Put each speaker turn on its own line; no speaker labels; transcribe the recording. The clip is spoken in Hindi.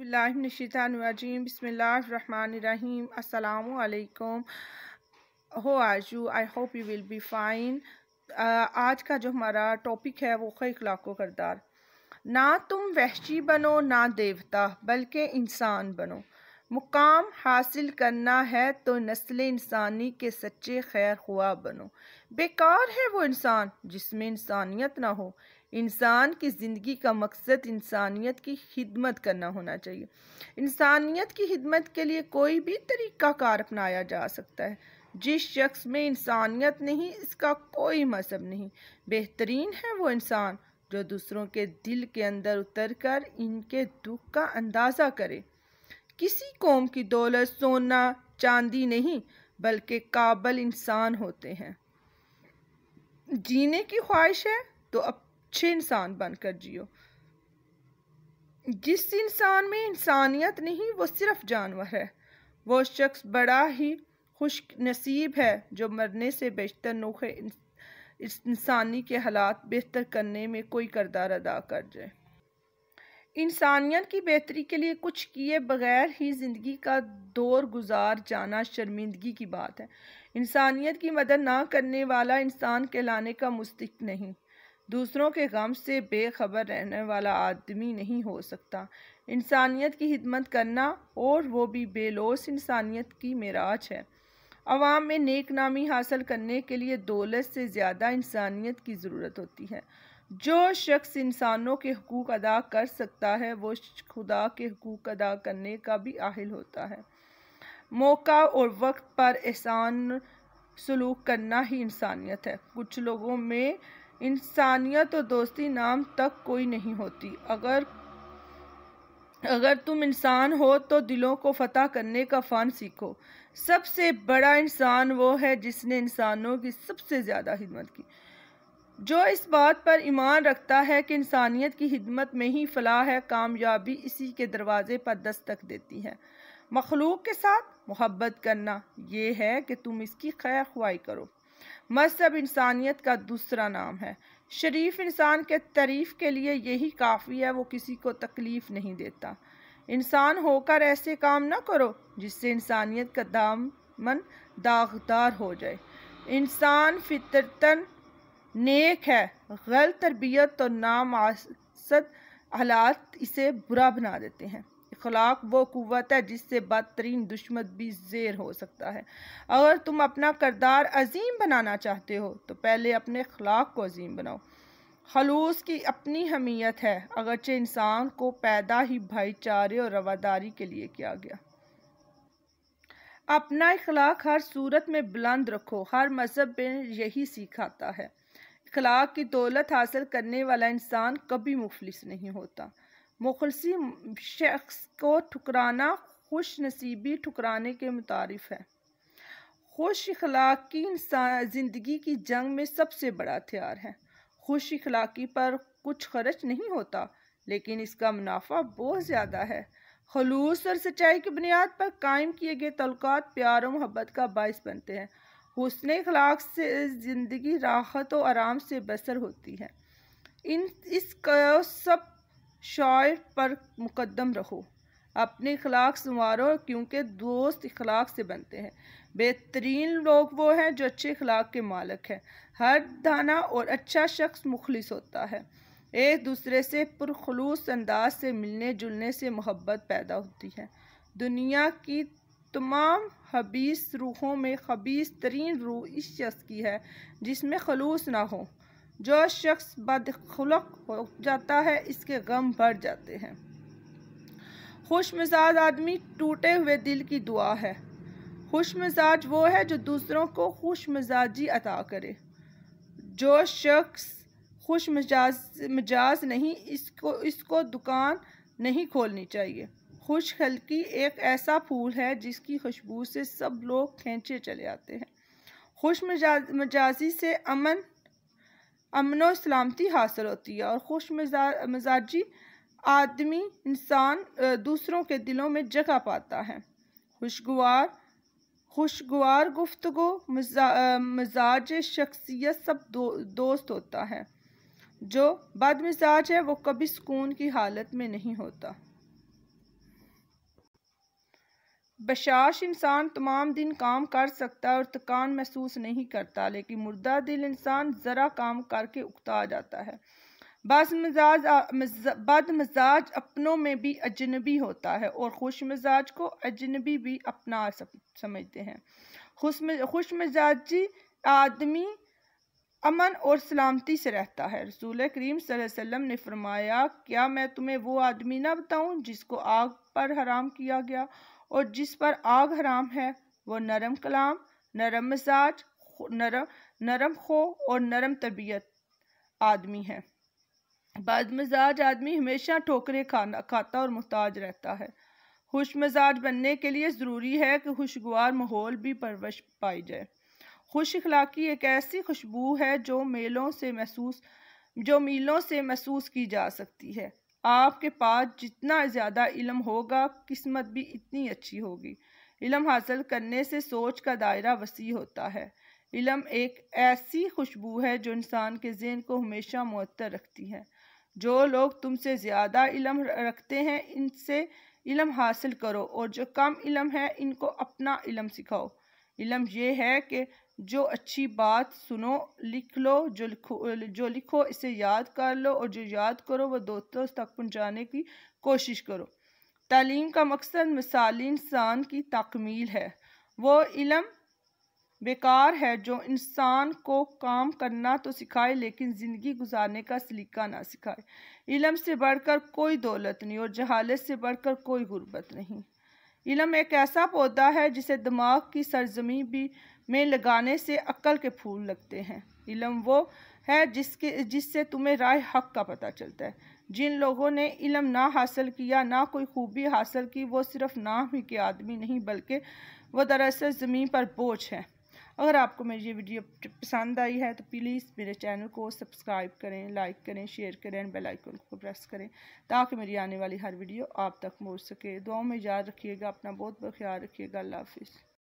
बिल्लाशैतानवाजीम बसमीम अल्लाम हो आजू I hope you will be fine आज का जो हमारा टॉपिक है वो है इखलाको करदार ना तुम वहशी बनो ना देवता बल्कि इंसान बनो मुकाम हासिल करना है तो नस्ल इंसानी के सच्चे खैर हुआ बनो बेकार है वो इंसान जिसमें इंसानियत ना हो इंसान की ज़िंदगी का मकसद इंसानियत की खिदमत करना होना चाहिए इंसानियत की खिदमत के लिए कोई भी तरीक़ा कार अपनाया जा सकता है जिस शख्स में इंसानियत नहीं इसका कोई मजहब नहीं बेहतरीन है वो इंसान जो दूसरों के दिल के अंदर उतर कर इनके दुख का अंदाज़ा करे किसी कौम की दौलत सोना चांदी नहीं बल्कि काबल इंसान होते हैं जीने की ख्वाहिश है तो अच्छे इंसान बनकर जियो जिस इंसान में इंसानियत नहीं वो सिर्फ जानवर है वो शख्स बड़ा ही खुश नसीब है जो मरने से बेहतर नोखे इंसानी के हालात बेहतर करने में कोई करदार अदा कर जाए इंसानियत की बेहतरी के लिए कुछ किए बगैर ही ज़िंदगी का दौर गुजार जाना शर्मिंदगी की बात है इंसानियत की मदद ना करने वाला इंसान कहलाने का मुस्तक नहीं दूसरों के गम से बेखबर रहने वाला आदमी नहीं हो सकता इंसानियत की खिदमत करना और वो भी बेलोस इंसानियत की मराज है आवाम में नेक नामी हासिल करने के लिए दौलत से ज़्यादा इंसानियत की ज़रूरत होती है जो शख्स इंसानों के हकूक़ अदा कर सकता है वो खुदा के हकूक़ अदा करने का भी आहिल होता है मौका और वक्त पर एहसान सलूक करना ही इंसानियत है कुछ लोगों में इंसानियत और दोस्ती नाम तक कोई नहीं होती अगर अगर तुम इंसान हो तो दिलों को फतह करने का फ़न सीखो सबसे बड़ा इंसान वो है जिसने इंसानों की सबसे ज़्यादा खिदमत की जो इस बात पर ईमान रखता है कि इंसानियत की खिदमत में ही फलाह है कामयाबी इसी के दरवाज़े पर दस्तक देती है मखलूक के साथ मोहब्बत करना यह है कि तुम इसकी खैर खुआई करो मजहब इंसानियत का दूसरा नाम है शरीफ इंसान के तरीफ के लिए यही काफ़ी है वो किसी को तकलीफ़ नहीं देता इंसान होकर ऐसे काम ना करो जिससे इंसानियत का दामन दागदार हो जाए इंसान फितरतन नेक है गलत तरबियत और तो नाम आसद हालात इसे बुरा बना देते हैं अखलाक वो क़वत है जिससे बदतरीन दुश्मन भी जेर हो सकता है अगर तुम अपना करदार अजीम बनाना चाहते हो तो पहले अपने अखलाक को अजीम बनाओ खलूस की अपनी हमीयत है अगरचे इंसान को पैदा ही भाईचारे और रवादारी के लिए किया गया अपना इखलाक हर सूरत में बुलंद रखो हर मज़हब में यही सिखाता है अखलाक की दौलत हासिल करने वाला इंसान कभी मुफलिस नहीं होता मुखलसी शख्स को ठुकराना खुश नसीबी ठुकराने के मुतारफ है खुश अखलाकी इंसान ज़िंदगी की जंग में सबसे बड़ा हथियार है खुश अखलाकी पर कुछ खर्च नहीं होता लेकिन इसका मुनाफा बहुत ज़्यादा है खलूस और सच्चाई की बुनियाद पर कायम किए गए तल्क प्यार और मोहब्बत का बायस बनते हैं हुसन अखलाक से ज़िंदगी राहत और आराम से बसर होती है इन इस सब शायर पर मुकदम रहो अपने अखलाक संवारो क्योंकि दोस्त अखलाक से बनते हैं बेहतरीन लोग वो हैं जो अच्छे अखलाक के मालक हैं हर दाना और अच्छा शख्स मुखलिस होता है एक दूसरे से पुरखलूस अंदाज से मिलने जुलने से मोहब्बत पैदा होती है दुनिया की तमाम हबीस रूहों में खबीस तरीन रूह इस शख्स की है जिसमें खलूस ना हो जो शख्स बदखलक हो जाता है इसके गम भर जाते हैं खुश मिजाज आदमी टूटे हुए दिल की दुआ है खुश मिजाज वो है जो दूसरों को खुश मिजाजी अता करे जो शख्स खुश मिजाज मिजाज नहीं इसको इसको दुकान नहीं खोलनी चाहिए खुश हल्की एक ऐसा फूल है जिसकी खुशबू से सब लोग खींचे चले आते हैं खुश मजाज मजाजी से अमन अमन और सलामती हासिल होती है और खुश मजा मिजाजी आदमी इंसान दूसरों के दिलों में जगह पाता है खुशगवार खुशगवार गुफ्तगु मजा, मजाज शख्सियत सब दो, दोस्त होता है जो बदमिजाज है वो कभी सुकून की हालत में नहीं होता बशाश इंसान तमाम दिन काम कर सकता है और थकान महसूस नहीं करता लेकिन मुर्दा दिल इंसान ज़रा काम करके उकता जाता है बस मिजाज बद मिजाज अपनों में भी अजनबी होता है और खुश मिजाज को अजनबी भी अपना समझते हैं खुश मिजाजी आदमी अमन और सलामती से रहता है रसूल करीम वसल्लम ने फरमाया क्या मैं तुम्हें वो आदमी ना बताऊं जिसको आग पर हराम किया गया और जिस पर आग हराम है वो नरम कलाम नरम मिजाज नरम नरम खो और नरम तबीयत आदमी है बद मिजाज आदमी हमेशा ठोकरें खाना खाता और मोहताज रहता है खुश मिजाज बनने के लिए ज़रूरी है कि खुशगवार माहौल भी परवश पाई जाए खुश अखलाकी एक ऐसी खुशबू है जो मेलों से महसूस जो मीलों से महसूस की जा सकती है आपके पास जितना ज़्यादा इलम होगा किस्मत भी इतनी अच्छी होगी इलम हासिल करने से सोच का दायरा वसी होता है इलम एक ऐसी खुशबू है जो इंसान के जेन को हमेशा मअतर रखती है जो लोग तुमसे ज़्यादा इलम रखते हैं इनसे इलम हासिल करो और जो कम इलम है इनको अपना इलम सिखाओ इलम यह है कि जो अच्छी बात सुनो लिख लो जो लिखो जो लिखो इसे याद कर लो और जो याद करो वह दोस्तों तक पहुँचाने की कोशिश करो तालीम का मकसद मिसाली इंसान की तकमील है वो इलम बेकार है जो इंसान को काम करना तो सिखाए लेकिन ज़िंदगी गुजारने का सलीका ना सिखाए इलम से बढ़कर कोई दौलत नहीं और जहालत से बढ़कर कोई गुर्बत नहीं इलम एक ऐसा पौधा है जिसे दिमाग की सरजमी भी में लगाने से अक्ल के फूल लगते हैं इलम वो है जिसके जिससे तुम्हें राय हक का पता चलता है जिन लोगों ने इलम ना हासिल किया ना कोई खूबी हासिल की वो सिर्फ नाम ही के आदमी नहीं बल्कि वो दरअसल ज़मीन पर बोझ हैं अगर आपको मेरी ये वीडियो पसंद आई है तो प्लीज़ मेरे चैनल को सब्सक्राइब करें लाइक करें शेयर करें बेल आइकन को प्रेस करें ताकि मेरी आने वाली हर वीडियो आप तक पहुँच सके दुआओं में याद रखिएगा अपना बहुत बहुत ख्याल रखिएगा अल्लाह हाफिज़